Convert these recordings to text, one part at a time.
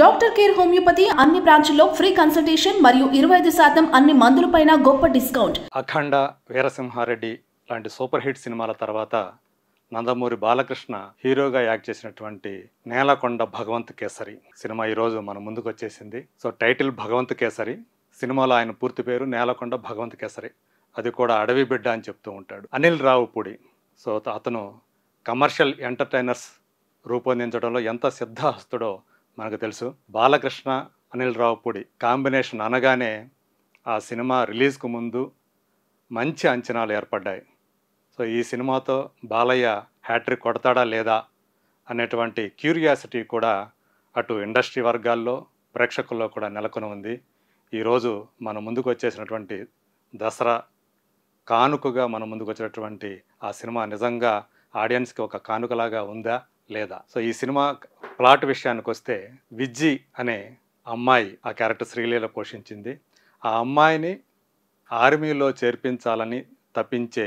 doctor care homeopathy అన్ని బ్రాంచ్ల్లో free consultation మరియు ఇరవై ఐదు శాతం అన్ని మందులపైన గొప్ప డిస్కౌంట్ అఖండ వీరసింహారెడ్డి లాంటి సూపర్ హిట్ సినిమాల తర్వాత నందమూరి బాలకృష్ణ హీరోగా యాక్ట్ చేసినటువంటి నేలకొండ భగవంత్ కేసరి సినిమా ఈరోజు మన ముందుకు వచ్చేసింది సో టైటిల్ భగవంత్ కేసరి సినిమాలో ఆయన పూర్తి పేరు నేలకొండ భగవంత్ కేసరి అది కూడా అడవి బిడ్డ అని చెప్తూ ఉంటాడు అనిల్ రావుపూడి సో అతను కమర్షియల్ ఎంటర్టైనర్స్ రూపొందించడంలో ఎంత సిద్ధహస్తుడో మనకు తెలుసు బాలకృష్ణ అనిల్ రావుపూడి కాంబినేషన్ అనగానే ఆ సినిమా రిలీజ్కు ముందు మంచి అంచనాలు ఏర్పడ్డాయి సో ఈ సినిమాతో బాలయ్య హ్యాట్రిక్ కొడతాడా లేదా అనేటువంటి క్యూరియాసిటీ కూడా అటు ఇండస్ట్రీ వర్గాల్లో ప్రేక్షకుల్లో కూడా నెలకొని ఉంది ఈరోజు మన ముందుకు వచ్చేసినటువంటి దసరా కానుకగా మన ముందుకు వచ్చినటువంటి ఆ సినిమా నిజంగా ఆడియన్స్కి ఒక కానుకలాగా ఉందా లేదా సో ఈ సినిమా ప్లాట్ విషయానికి వస్తే విజ్జి అనే అమ్మాయి ఆ క్యారెక్టర్ శ్రీలీల పోషించింది ఆ అమ్మాయిని ఆర్మీలో చేర్పించాలని తప్పించే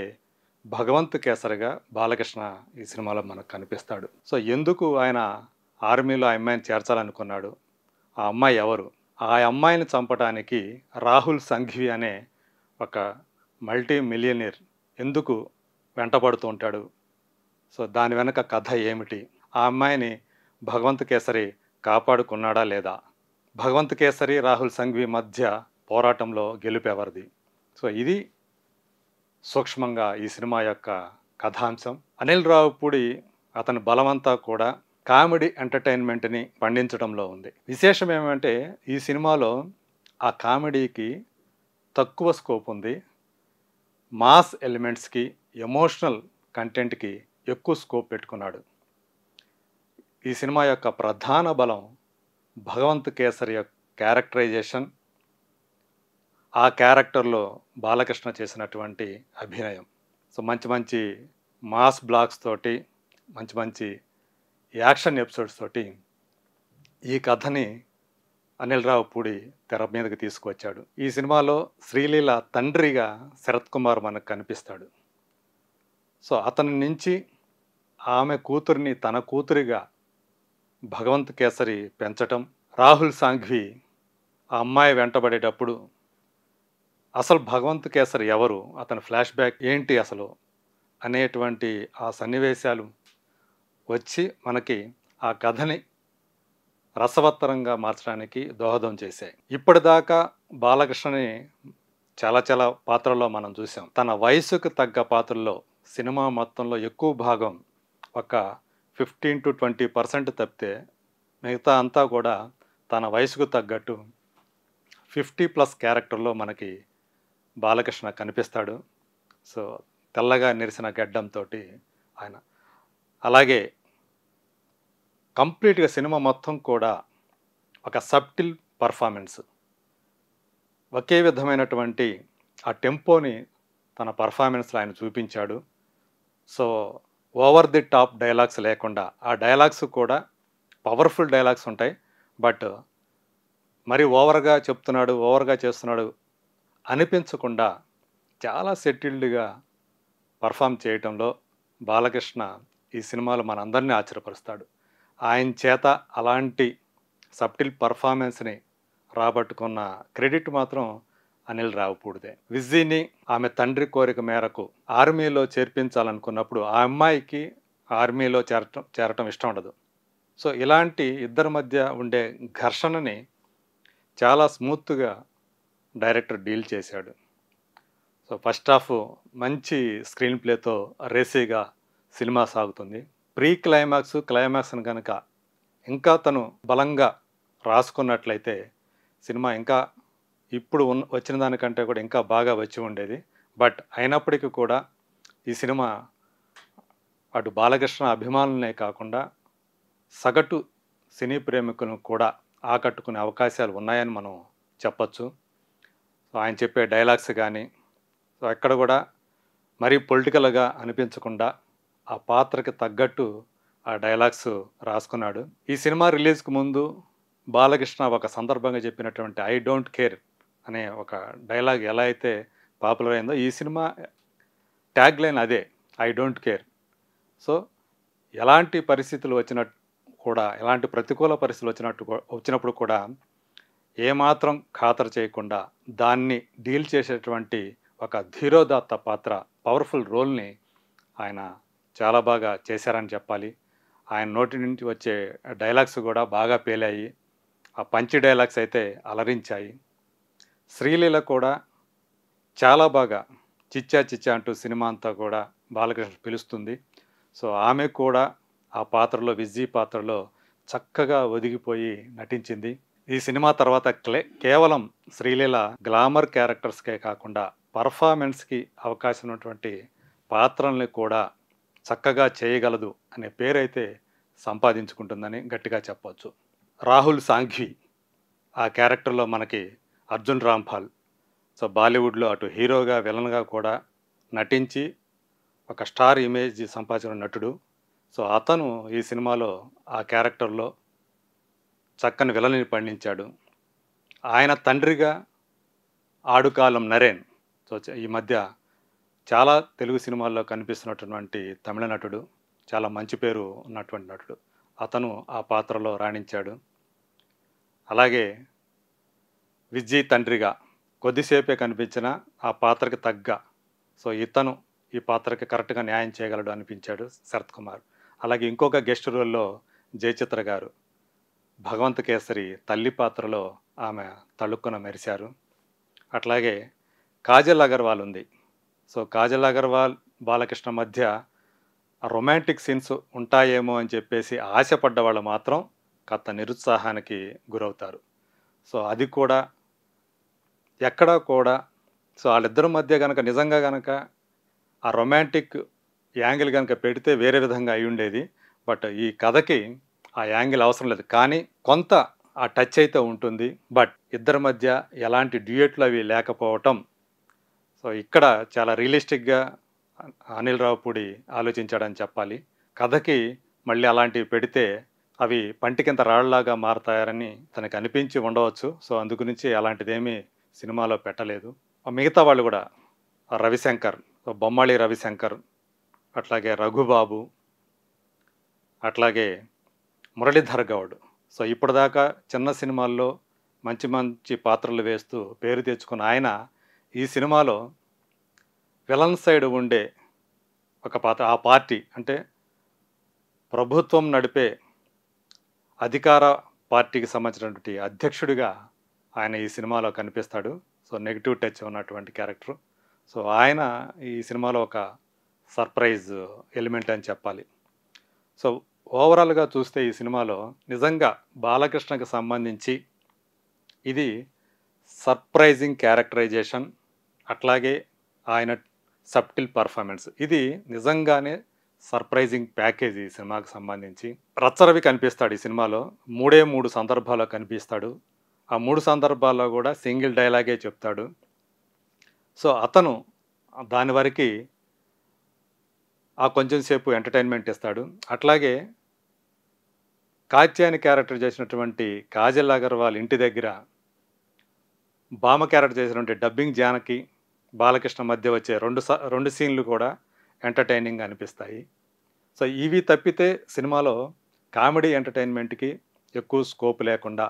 భగవంత్ కేసరిగా బాలకృష్ణ ఈ సినిమాలో మనకు కనిపిస్తాడు సో ఎందుకు ఆయన ఆర్మీలో ఆ అమ్మాయిని చేర్చాలనుకున్నాడు ఆ అమ్మాయి ఎవరు ఆ అమ్మాయిని చంపడానికి రాహుల్ సంఘ్వి అనే ఒక మల్టీ మిలియనీర్ ఎందుకు వెంటబడుతూ ఉంటాడు సో దాని వెనక కథ ఏమిటి ఆ అమ్మాయిని భగవంత్ కేసరి కాపాడుకున్నాడా లేదా భగవంత్ కేసరి రాహుల్ సంఘ్వి మధ్య పోరాటంలో గెలిపేవారిది సో ఇది సూక్ష్మంగా ఈ సినిమా యొక్క కథాంశం అనిల్ రావుపూడి అతని బలమంతా కూడా కామెడీ ఎంటర్టైన్మెంట్ని పండించడంలో ఉంది విశేషం ఏమంటే ఈ సినిమాలో ఆ కామెడీకి తక్కువ స్కోప్ ఉంది మాస్ ఎలిమెంట్స్కి ఎమోషనల్ కంటెంట్కి ఎక్కువ స్కోప్ పెట్టుకున్నాడు ఈ సినిమా యొక్క ప్రధాన బలం భగవంత్ కేసరి యొక్క క్యారెక్టరైజేషన్ ఆ క్యారెక్టర్లో బాలకృష్ణ చేసినటువంటి అభినయం సో మంచి మంచి మాస్ బ్లాక్స్ తోటి మంచి మంచి యాక్షన్ ఎపిసోడ్స్ తోటి ఈ కథని అనిల్ రావు పూడి తెర మీదకి తీసుకువచ్చాడు ఈ సినిమాలో శ్రీలీల తండ్రిగా శరత్ కుమార్ మనకు కనిపిస్తాడు సో అతని నుంచి ఆమె కూతురిని తన కూతురిగా భగవంత్ కేసరి పెంచటం రాహుల్ సాంఘ్వి ఆ అమ్మాయి వెంటబడేటప్పుడు అసలు భగవంత్ కేసరి ఎవరు అతని ఫ్లాష్ బ్యాక్ ఏంటి అసలు అనేటువంటి ఆ సన్నివేశాలు వచ్చి మనకి ఆ కథని రసవత్తరంగా మార్చడానికి దోహదం చేశాయి ఇప్పటిదాకా బాలకృష్ణని చాలా చాలా పాత్రల్లో మనం చూసాం తన వయసుకు తగ్గ పాత్రల్లో సినిమా మొత్తంలో ఎక్కువ భాగం ఒక ఫిఫ్టీన్ టు ట్వంటీ పర్సెంట్ తప్పితే మిగతా అంతా కూడా తన వయసుకు తగ్గట్టు ఫిఫ్టీ ప్లస్ క్యారెక్టర్లో మనకి బాలకృష్ణ కనిపిస్తాడు సో తెల్లగా నిరిసిన గడ్డంతో ఆయన అలాగే కంప్లీట్గా సినిమా మొత్తం కూడా ఒక సబ్టిల్ పర్ఫార్మెన్స్ ఒకే విధమైనటువంటి ఆ టెంపోని తన పర్ఫార్మెన్స్లో ఆయన చూపించాడు so over the top dialogues లేకుండా ఆ డైలాగ్స్ కూడా పవర్ఫుల్ డైలాగ్స్ ఉంటాయి బట్ మరి ఓవర్గా చెప్తున్నాడు ఓవర్గా చేస్తున్నాడు అనిపించకుండా చాలా సెటిల్డ్గా పర్ఫామ్ చేయటంలో బాలకృష్ణ ఈ సినిమాలో మనందరినీ ఆశ్చర్యపరుస్తాడు ఆయన చేత అలాంటి సబ్టిల్ పర్ఫార్మెన్స్ని రాబట్టుకున్న క్రెడిట్ మాత్రం అనిల్ రావుపూడిదే విజీని ఆమె తండ్రి కోరిక మేరకు ఆర్మీలో చేర్పించాలనుకున్నప్పుడు ఆ అమ్మాయికి ఆర్మీలో చేరటం చేరటం ఇష్టం ఉండదు సో ఇలాంటి ఇద్దరి మధ్య ఉండే ఘర్షణని చాలా స్మూత్గా డైరెక్టర్ డీల్ చేశాడు సో ఫస్ట్ హాఫ్ మంచి స్క్రీన్ ప్లేతో రేసీగా సినిమా సాగుతుంది ప్రీ క్లైమాక్స్ క్లైమాక్స్ని కనుక ఇంకా తను బలంగా రాసుకున్నట్లయితే సినిమా ఇంకా ఇప్పుడు ఉన్ వచ్చిన దానికంటే కూడా ఇంకా బాగా వచ్చి ఉండేది బట్ అయినప్పటికీ కూడా ఈ సినిమా అటు బాలకృష్ణ అభిమానులనే కాకుండా సగటు సినీ ప్రేమికులను కూడా ఆకట్టుకునే అవకాశాలు ఉన్నాయని మనం చెప్పచ్చు సో ఆయన చెప్పే డైలాగ్స్ కానీ సో ఎక్కడ కూడా మరీ పొలిటికల్గా అనిపించకుండా ఆ పాత్రకి తగ్గట్టు ఆ డైలాగ్స్ రాసుకున్నాడు ఈ సినిమా రిలీజ్కి ముందు బాలకృష్ణ ఒక సందర్భంగా చెప్పినటువంటి ఐ డోంట్ కేర్ అనే ఒక డైలాగ్ ఎలా అయితే పాపులర్ అయిందో ఈ సినిమా ట్యాగ్ లైన్ అదే ఐ డోంట్ కేర్ సో ఎలాంటి పరిస్థితులు వచ్చినట్టు కూడా ఎలాంటి ప్రతికూల పరిస్థితులు వచ్చినట్టు వచ్చినప్పుడు కూడా ఏమాత్రం ఖాతరు చేయకుండా దాన్ని డీల్ చేసేటువంటి ఒక ధీరోదాత్త పాత్ర పవర్ఫుల్ రోల్ని ఆయన చాలా బాగా చేశారని చెప్పాలి ఆయన నోటి నుంచి వచ్చే డైలాగ్స్ కూడా బాగా పేలాయి ఆ పంచి డైలాగ్స్ అయితే అలరించాయి శ్రీలీల కూడా చాలా బాగా చిచ్చా చిచ్చా అంటూ సినిమా అంతా కూడా బాలకృష్ణ పిలుస్తుంది సో ఆమె కూడా ఆ పాత్రలో విజీ పాత్రలో చక్కగా ఒదిగిపోయి నటించింది ఈ సినిమా తర్వాత క్లే కేవలం శ్రీలీల గ్లామర్ క్యారెక్టర్స్కే కాకుండా పర్ఫార్మెన్స్కి అవకాశం ఉన్నటువంటి పాత్రల్ని కూడా చక్కగా చేయగలదు అనే పేరైతే సంపాదించుకుంటుందని గట్టిగా చెప్పవచ్చు రాహుల్ సాంఘ్వి ఆ క్యారెక్టర్లో మనకి అర్జున్ రాంపాల్ సో బాలీవుడ్లో అటు హీరోగా విలన్గా కూడా నటించి ఒక స్టార్ ఇమేజ్ సంపాదించిన నటుడు సో అతను ఈ సినిమాలో ఆ క్యారెక్టర్లో చక్కని విలన్ని పండించాడు ఆయన తండ్రిగా ఆడుకాలం నరేన్ సో ఈ మధ్య చాలా తెలుగు సినిమాల్లో కనిపిస్తున్నటువంటి తమిళ నటుడు చాలా మంచి పేరు ఉన్నటువంటి నటుడు అతను ఆ పాత్రలో రాణించాడు అలాగే విజయ్ తండ్రిగా కొద్దిసేపే కనిపించిన ఆ పాత్రకి తగ్గ సో ఇతను ఈ పాత్రకి కరెక్ట్గా న్యాయం చేయగలడు అనిపించాడు శరత్ కుమార్ అలాగే ఇంకొక గెస్ట్ రోల్లో జయచిత్ర గారు భగవంత కేసరి తల్లి పాత్రలో ఆమె తళుక్కున మెరిశారు అట్లాగే కాజల్ అగర్వాల్ ఉంది సో కాజల్ అగర్వాల్ బాలకృష్ణ మధ్య రొమాంటిక్ సీన్స్ ఉంటాయేమో అని చెప్పేసి ఆశపడ్డ వాళ్ళు మాత్రం కాస్త నిరుత్సాహానికి గురవుతారు సో అది కూడా ఎక్కడా కూడా సో వాళ్ళిద్దరి మధ్య కనుక నిజంగా కనుక ఆ రొమాంటిక్ యాంగిల్ కనుక పెడితే వేరే విధంగా అయి ఉండేది బట్ ఈ కథకి ఆ యాంగిల్ అవసరం లేదు కానీ కొంత ఆ టచ్ అయితే ఉంటుంది బట్ ఇద్దరి మధ్య ఎలాంటి డ్యూయట్లు అవి లేకపోవటం సో ఇక్కడ చాలా రియలిస్టిక్గా అనిల్ రావుపూడి ఆలోచించాడని చెప్పాలి కథకి మళ్ళీ అలాంటివి పెడితే అవి పంటికింత రాళ్లాగా మారతాయని తనకు అనిపించి ఉండవచ్చు సో గురించి అలాంటిదేమీ సినిమాలో పెట్టలేదు మిగతా వాళ్ళు కూడా రవిశంకర్ బొమ్మాళి రవిశంకర్ అట్లాగే రఘుబాబు అట్లాగే మురళీధర్ గౌడ్ సో ఇప్పటిదాకా చిన్న సినిమాల్లో మంచి మంచి పాత్రలు వేస్తూ పేరు తెచ్చుకున్న ఆయన ఈ సినిమాలో విలన్ సైడ్ ఉండే ఒక పాత్ర ఆ పార్టీ అంటే ప్రభుత్వం నడిపే అధికార పార్టీకి సంబంధించినటువంటి అధ్యక్షుడిగా ఆయన ఈ సినిమాలో కనిపిస్తాడు సో నెగిటివ్ టచ్ ఉన్నటువంటి క్యారెక్టర్ సో ఆయన ఈ సినిమాలో ఒక సర్ప్రైజ్ ఎలిమెంట్ అని చెప్పాలి సో ఓవరాల్గా చూస్తే ఈ సినిమాలో నిజంగా బాలకృష్ణకు సంబంధించి ఇది సర్ప్రైజింగ్ క్యారెక్టరైజేషన్ అట్లాగే ఆయన సబ్టిల్ పర్ఫార్మెన్స్ ఇది నిజంగానే సర్ప్రైజింగ్ ప్యాకేజ్ ఈ సినిమాకు సంబంధించి రచ్చరవి కనిపిస్తాడు ఈ సినిమాలో మూడే మూడు సందర్భాల్లో కనిపిస్తాడు ఆ మూడు సందర్భాల్లో కూడా సింగిల్ డైలాగే చెప్తాడు సో అతను దాని వరకు ఆ కొంచెంసేపు ఎంటర్టైన్మెంట్ ఇస్తాడు అట్లాగే కాత్యాని క్యారెక్టర్ చేసినటువంటి కాజల్ అగర్వాల్ ఇంటి దగ్గర బామ క్యారెక్టర్ చేసినటువంటి డబ్బింగ్ జానకి బాలకృష్ణ మధ్య వచ్చే రెండు రెండు సీన్లు కూడా ఎంటర్టైనింగ్ అనిపిస్తాయి సో ఇవి తప్పితే సినిమాలో కామెడీ ఎంటర్టైన్మెంట్కి ఎక్కువ స్కోప్ లేకుండా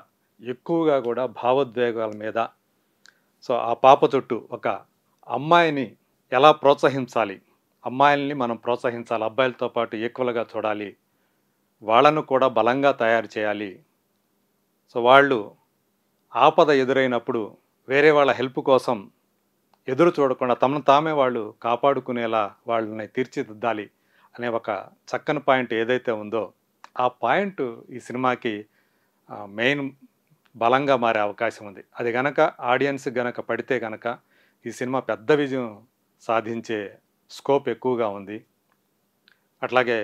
ఎక్కువగా కూడా భావోద్వేగాల మీద సో ఆ పాప చుట్టూ ఒక అమ్మాయిని ఎలా ప్రోత్సహించాలి అమ్మాయిల్ని మనం ప్రోత్సహించాలి అబ్బాయిలతో పాటు ఈక్వల్గా చూడాలి వాళ్ళను కూడా బలంగా తయారు చేయాలి సో వాళ్ళు ఆపద ఎదురైనప్పుడు వేరే వాళ్ళ హెల్ప్ కోసం ఎదురు చూడకుండా తమను తామే వాళ్ళు కాపాడుకునేలా వాళ్ళని తీర్చిదిద్దాలి అనే ఒక చక్కని పాయింట్ ఏదైతే ఉందో ఆ పాయింట్ ఈ సినిమాకి మెయిన్ బలంగా మారే అవకాశం ఉంది అది గనక ఆడియన్స్ గనక పడితే గనక ఈ సినిమా పెద్ద విజయం సాధించే స్కోప్ ఎక్కువగా ఉంది అట్లాగే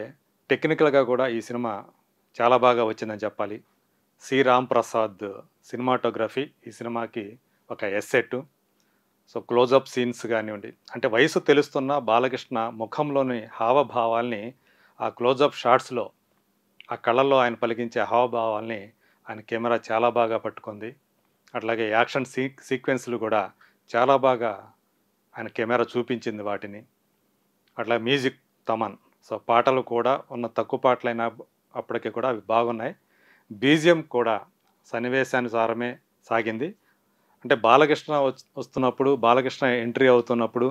టెక్నికల్గా కూడా ఈ సినిమా చాలా బాగా వచ్చిందని చెప్పాలి సి రామ్ ప్రసాద్ సినిమాటోగ్రఫీ ఈ సినిమాకి ఒక ఎస్సెట్ సో క్లోజప్ సీన్స్ కానివ్వండి అంటే వయసు తెలుస్తున్న బాలకృష్ణ ముఖంలోని హావభావాల్ని ఆ క్లోజప్ షాట్స్లో ఆ కళ్ళల్లో ఆయన పలికించే హావభావాల్ని ఆయన కెమెరా చాలా బాగా పట్టుకుంది అట్లాగే యాక్షన్ సీ సీక్వెన్స్లు కూడా చాలా బాగా ఆయన కెమెరా చూపించింది వాటిని అట్లా మ్యూజిక్ తమన్ సో పాటలు కూడా ఉన్న తక్కువ పాటలైన అప్పటికి కూడా అవి బాగున్నాయి బీజిఎం కూడా సన్నివేశానుసారమే సాగింది అంటే బాలకృష్ణ వస్తున్నప్పుడు బాలకృష్ణ ఎంట్రీ అవుతున్నప్పుడు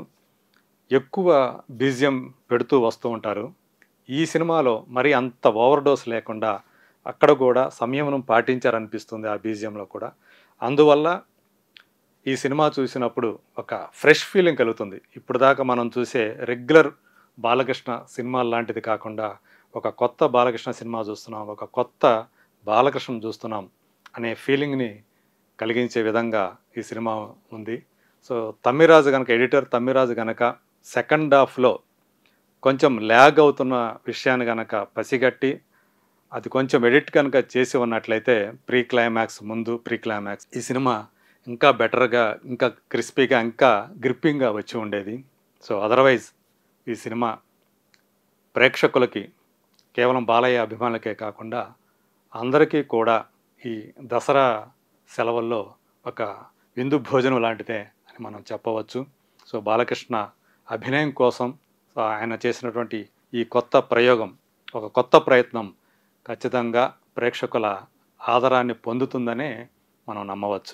ఎక్కువ బీజిఎం పెడుతూ వస్తూ ఉంటారు ఈ సినిమాలో మరి అంత ఓవర్ డోస్ లేకుండా అక్కడ కూడా సంయమనం పాటించారనిపిస్తుంది ఆ బీజియంలో కూడా అందువల్ల ఈ సినిమా చూసినప్పుడు ఒక ఫ్రెష్ ఫీలింగ్ కలుగుతుంది ఇప్పుడు దాకా మనం చూసే రెగ్యులర్ బాలకృష్ణ సినిమా లాంటిది కాకుండా ఒక కొత్త బాలకృష్ణ సినిమా చూస్తున్నాం ఒక కొత్త బాలకృష్ణ చూస్తున్నాం అనే ఫీలింగ్ని కలిగించే విధంగా ఈ సినిమా ఉంది సో తమ్మిరాజు కనుక ఎడిటర్ తమ్మిరాజు కనుక సెకండ్ హాఫ్లో కొంచెం ల్యాగ్ అవుతున్న విషయాన్ని కనుక పసిగట్టి అది కొంచెం ఎడిట్ కనుక చేసి ఉన్నట్లయితే ప్రీ క్లైమాక్స్ ముందు ప్రీ క్లైమాక్స్ ఈ సినిమా ఇంకా బెటర్గా ఇంకా క్రిస్పీగా ఇంకా గ్రిప్పింగ్గా వచ్చి ఉండేది సో అదర్వైజ్ ఈ సినిమా ప్రేక్షకులకి కేవలం బాలయ్య అభిమానులకే కాకుండా అందరికీ కూడా ఈ దసరా సెలవుల్లో ఒక విందు భోజనం లాంటిదే అని మనం చెప్పవచ్చు సో బాలకృష్ణ అభినయం కోసం ఆయన చేసినటువంటి ఈ కొత్త ప్రయోగం ఒక కొత్త ప్రయత్నం ఖచ్చితంగా ప్రేక్షకుల ఆదరాన్ని పొందుతుందనే మనం నమ్మవచ్చు